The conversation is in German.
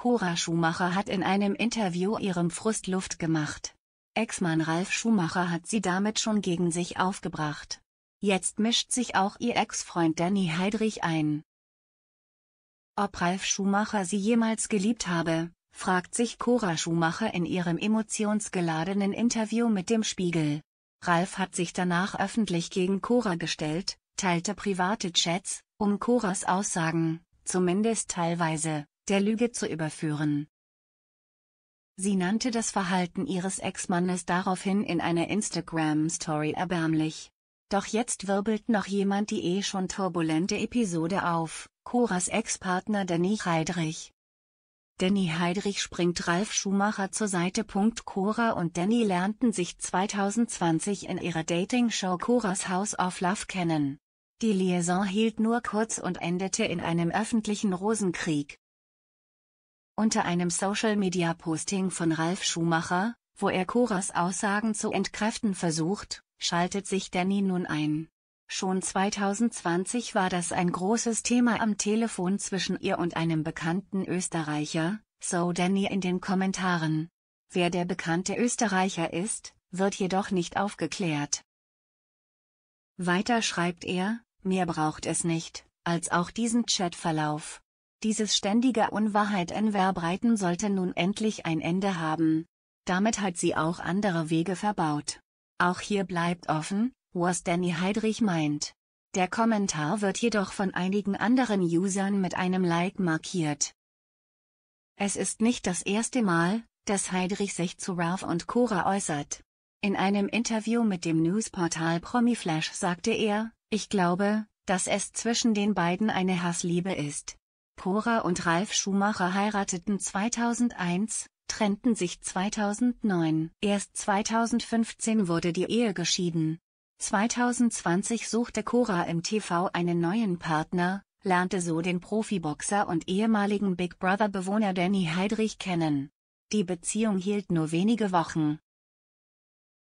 Cora Schumacher hat in einem Interview ihrem Frust Luft gemacht. Ex-Mann Ralf Schumacher hat sie damit schon gegen sich aufgebracht. Jetzt mischt sich auch ihr Ex-Freund Danny Heidrich ein. Ob Ralf Schumacher sie jemals geliebt habe, fragt sich Cora Schumacher in ihrem emotionsgeladenen Interview mit dem Spiegel. Ralf hat sich danach öffentlich gegen Cora gestellt, teilte private Chats, um Coras Aussagen, zumindest teilweise, der Lüge zu überführen. Sie nannte das Verhalten ihres Ex-Mannes daraufhin in einer Instagram-Story erbärmlich. Doch jetzt wirbelt noch jemand die eh schon turbulente Episode auf, Coras Ex-Partner Danny Heidrich. Danny Heidrich springt Ralf Schumacher zur Seite. Cora und Danny lernten sich 2020 in ihrer Dating-Show Coras House of Love kennen. Die Liaison hielt nur kurz und endete in einem öffentlichen Rosenkrieg. Unter einem Social-Media-Posting von Ralf Schumacher, wo er Koras Aussagen zu entkräften versucht, schaltet sich Danny nun ein. Schon 2020 war das ein großes Thema am Telefon zwischen ihr und einem bekannten Österreicher, so Danny in den Kommentaren. Wer der bekannte Österreicher ist, wird jedoch nicht aufgeklärt. Weiter schreibt er, mehr braucht es nicht, als auch diesen Chatverlauf. Dieses ständige Unwahrheit in Verbreiten sollte nun endlich ein Ende haben. Damit hat sie auch andere Wege verbaut. Auch hier bleibt offen, was Danny Heidrich meint. Der Kommentar wird jedoch von einigen anderen Usern mit einem Like markiert. Es ist nicht das erste Mal, dass Heidrich sich zu Ralph und Cora äußert. In einem Interview mit dem Newsportal Promiflash sagte er, ich glaube, dass es zwischen den beiden eine Hassliebe ist. Cora und Ralf Schumacher heirateten 2001, trennten sich 2009. Erst 2015 wurde die Ehe geschieden. 2020 suchte Cora im TV einen neuen Partner, lernte so den Profiboxer und ehemaligen Big Brother-Bewohner Danny Heidrich kennen. Die Beziehung hielt nur wenige Wochen.